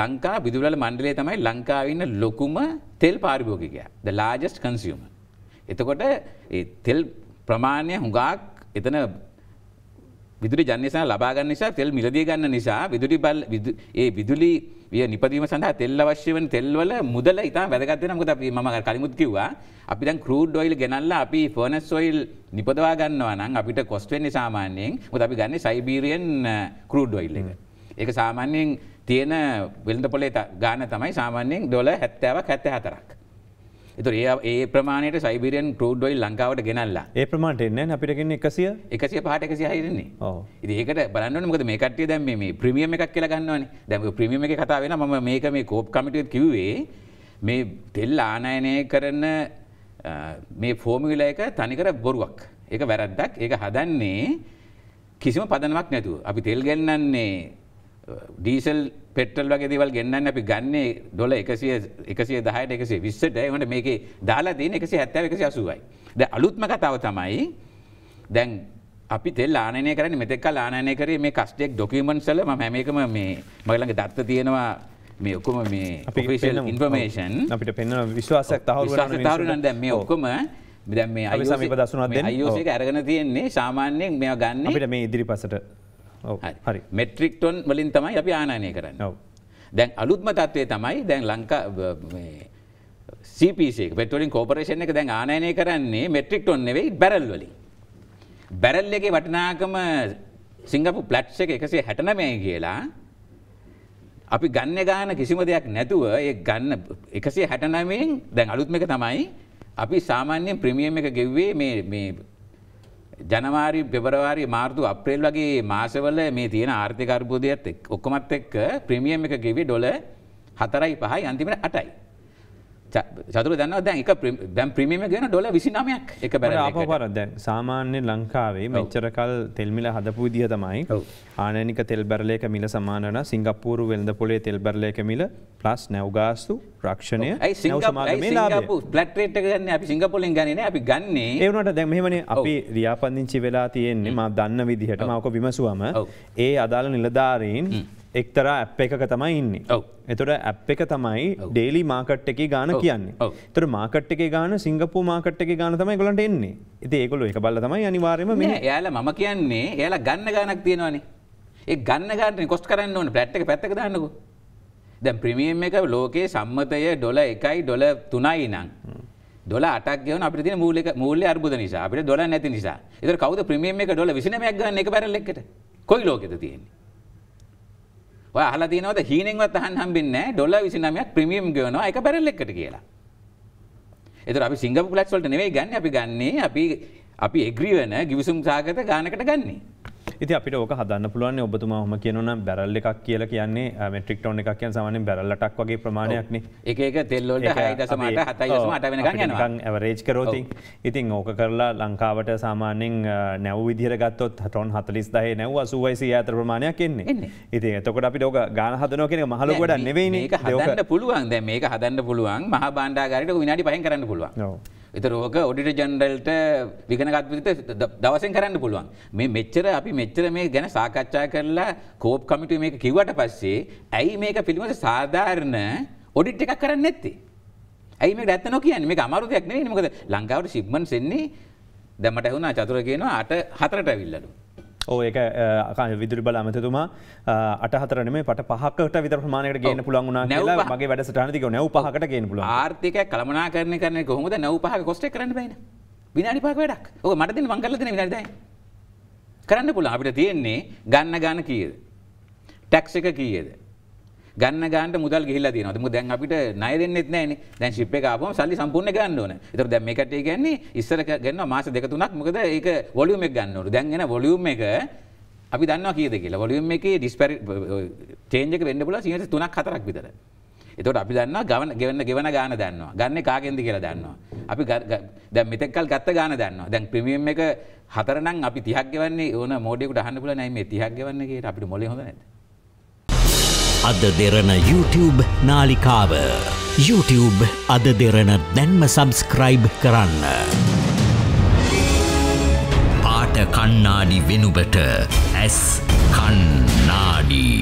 ලංකා බිදුරල මණ්ඩලේ තමයි ලංකාවන්න ලොකුම තෙල් පාරිභෝගිකය ද ලාජස්ට කන්සියම. එතකොට තෙල් ප්‍රමාණය හුඟාක් එතන විදුරි ජනසා ලබාගන්න නිසා තෙල් මිලදී ගන්න නිසා විදුරි බල් ඒ විදුලි විය නිපදීම සඳහා තෙල් අවශ්‍ය වන තෙල්වල මුදල ඉතා වැදගත්වෙන මොකද අපි මම කලිමුත් කිව්වා අපි දැන් ක්‍රූඩ් ඔයිල් ගෙනල්ලා අපි ෆර්නස් ඔයිල් නිපදවා ගන්නවා නම් අපිට කොස්ට් වෙන්නේ සාමාන්‍යයෙන් මොකද අපි ගන්නේ සයිබීරියන් ක්‍රූඩ් ඔයිල් එක. එක සාමාන්‍යයෙන් තියෙන වෙළඳ පොලේ ගාන තමයි සාමාන්‍යයෙන් දොල හැත්තාවක් හැත්ත හතරක්. එතුර ඒ ඒ ප්‍රමාණයට සයිබරියන් කරුඩ්ඩොයි ලංකාවට ගෙනල්ලා ඒ ප්‍රමාට එන්න අපිටගන්න එකසිය එකසිය පහට එකසි හිරන්නේ ඒකට බලන්න මොකද මේ කටේ දැම් මේ ප්‍රමියම එකක් කියලා ගන්නවන දැම ප්‍රමියම එක කතා වෙන ම මේක මේ කෝප් කමිටුවත් කිවේ මේ තෙල් ආනයනය කරන මේ ෆෝමිවිල එක තනිකර බොරුවක් ඒක වැරද්දක් ඒක හදන්නේ කිසිම පදනවක් නැතුව අපි තෙල් ගැන්නන්නේ ඩීසල් පෙටල් වගේ දේවල් ගෙන්න්න අපි ගන්නේ ඩොල එකසිය දහයට එකසේ විස්සට එවට මේක දාලා දන එකසි හැත්තව එකසි අසුවයි. ද අලුත්ම කතාව තමයි දැන් අපි තෙල් ආනය කරන මෙතෙක් ආනය කරේ මේ කස්ටෙක් ඩොකමන් සල ම මේකම මේ මගලඟ දත්ත තියෙනවා මේ ඔක්කොම මේ අපිල් ඉන්ෆර්මේෂන් අපිට පෙන්න විශ්වාසයක් තහ තරුණන්ද මේ ඔක්කොම දැ මේ අ දසුනත් අයෝසක ඇරගෙන තියෙන්නේ සාමාන්‍යයෙන් මෙ ගන්න අපිට මේ ඉදිරි පසට හරි මෙට්‍රික් ටොන් වලින් තමයි අපි ආනානය කරන්න දැන් අලුත්ම තත්වය තමයි දැන් ලංකා සපේ පෙටලින් කෝපරේෂණ එක දැන් ආනයනය කරන්නේ මෙට්‍රික් ටොන් නෙවෙයි බැරල් වලින් බැරල් එක වටනාකම සිංගපු ප්ලට්ස එක එකසේ හැටනමය කියලා අපි ගන්න ගාන කිසිම දෙයක් නැතුව ඒ ගන්න එකසේ හැටනමෙන් දැන් අලුත්ම එක තමයි අපි සාමාන්‍යයෙන් ප්‍රමියම් එක ගෙව්වේ මේ ජනවාරි පෙබරවාරි මාර්තු අප්‍රේල් වගේ මාසවල මේ තියෙන ආර්ථිකර්බෝධයත් ඔක්කොමත් එක්ක ප්‍රමියම් එක ගෙවි ඩොල හතරයි පහයි අන්තිමට අටයි. චතුර දන්න දැන් එක දැම් ප්‍රීම ගෙන ඩොල විසිනාමයක් එක බැ අපපර දැන් සාමාන්‍ය ලංකාවේ මෙච්චරකල් තෙල්මිල හදපු දිය තමයි ආනනික තෙල් බැරලයක මිල සමානන සිංගපූරු වෙල්ද පොලේ තෙල් බැරලයක මිල ප්ලස් නැවගාස්තු රක්ෂණය පලට්‍රේට ගන්න අපි සිංගපොලින් ගන්න අපි ගන්නේ ඒවනට දැමමන අපි රියාපදිංචි වෙලා තියෙන්නේ ම දන්න විදිහට මක විමසුවම ඒ අදාළ නිලධාරීන් එක්තරා ඇ් එකක තමයි ඉන්න එතොට ඇ් එක තමයි ඩේලි මාකට් එක ගාන කියන්නේ තර මාකට් එක ගාන සිංගපපු මාකට් එක ගාන තමයි ගොලට එන්නේ ඇති ඒකොල එක බල තමයි අනිවාරම මේ යාල මම කියන්නේ එයාලා ගන්න ගානක් තියෙනවානේ ඒ ගන්න ගාන කොස් කරන්න ඕන පට් එක පැත්තක දන්නකු දැන් ප්‍රමියම් එක ලෝකයේ සම්මතය ඩොල එකයි ඩොල තුනයි නං ොල අටක් ගවන අපි තින මූලක මූල්ල අර්බුද නිසා අපිට ොල නැති නිසා එතර කවද ප්‍රමියම් එක ඩොල විසිනමයක් ගන්න එක පැරල්ලෙක්ට කොයි ලෝකෙත තියෙන්නේ ඔය අහලා තියෙනවද හීනෙන්වත් අහන්න හම්බෙන්නේ නැහැ ඩොලර් 29ක් ප්‍රීමියම් ගෙවනවා එක බැරල් එකකට කියලා. ඒතර අපි සිංගප්පූරු ෆ්ලැට්ස් වලට නෙවෙයි ගන්නේ අපි ගන්නේ අපි අපි එග්‍රී වෙන ගිවිසුම් සාගත ගානකට ගන්නේ. ඉති අපිට ඕක හදන්න පුළුවන් ඔබතුම හොම කියනන බැරල්ල එකක් කියලා කියන්නේ මෙට්‍රික් ටෝන් එකක් කිය සමන බැරල්ලටක් වගේ ප්‍රමාණයක්න එක තෙල්ලොට හයදසමට හතයිස්මට වෙන ඇවරේජ් කරෝති ඉතින් ඕක කරලා ලංකාවට සාමානෙන් නැව් විදිර ගත්තොත් හටොන් හතලිස් දහ නැව අසුවයිසි ඇත ප්‍රමාණයක් කියන්නේ ඉති එතකොට අපි ඕක ගාන හදනෝ කියෙන මහලකොට නෙවෙයි හදන්න පුළුවන් දැ මේක හදන්න පුළුවන් මහ බාණ්ඩාගරට විනාඩි පහන් කරන්න පුළුවන්. එතරෝක ඔඩිට ජන්ඩල්ට විගනගත්විත දවසෙන් කරන්න පුළුවන් මේ මෙච්චර අපි මෙච්චර මේ ගැන සාකච්ඡා කරලා කෝප් කමිටු මේක කිව්වට පස්සේ ඇයි මේක පිළිබඳ සාධාරණ ඔඩිට් එකක් කරන්න ඇත්තේ ඇයි මේ ඇත්තන කියන්න මේ අමාරුදයක් නෙවෙයි මොකද ලංකාවට සිග්මන් සෙන්නේ දැමට හුුණා චතුර කියනවා අට හතරට ඇවිල්ලලු ඕ ඒක විදුරි බල අමතතුමා අටහතරන මේ පට පහකට විතර ප්‍රමාණයට ගේන පුළන් වුණා කියලා මගේ වැඩසටහනතික නැව් පහකට ගේන පුළ ආර්ථික කළමනා කරන කරන කොහොමද නැව් පහ කොස්ට කරන්න බයින විනාඩි පහක වැඩක් ඕ මටතින් වංගලදන විනිදයි කරන්න පුළ අපිට තියෙන්නේ ගන්න ගන්න කියද ටැක්ස එක කියද ගන්න ගන්න මුදල් ගිහිල්ලා තියෙනවා. මොකද දැන් අපිට ණය දෙන්නෙත් නැහැනේ. දැන් ෂිප් එක ආපුවම සල්ලි සම්පූර්ණ ගන්න ඕන. ඒතර දැන් මේ කට්ටිය කියන්නේ ඉස්සර ගන්නවා මාස දෙක තුනක්. මොකද ඒක වොලියුම් එක ගන්න ඕන. දැන් එන වොලියුම් එක අපි දන්නවා කීයද කියලා. වොලියුම් එකේ ඩිස්පැරි චේන්ජ් එක වෙන්න පුළුවන් 3ක් 4ක් විතර. එතකොට අපි දන්නවා ගවන ගෙවන්න ගෙවන ගාන දන්නවා. ගන්න කාගෙන්ද කියලා දන්නවා. අපි දැන් මෙතෙක්කල් ගත්ත ගාන දන්නවා. දැන් ප්‍රීමියම් එක හතර නම් අපි 30ක් ගෙවන්නේ ඕන මොඩියෙකුට අහන්න පුළුවන් නෑ මේ 30ක් ගෙවන්නේ කියලා අපිට මොලේ හොඳ නැද්ද? අද දෙරන YouTube නාලිකාව YouTube අද දෙරන දැන්ම සබස්ක්‍රයිබ් කරන්න. පාට කන්නාඩි වෙනුබට ඇස් කන්නාඩී.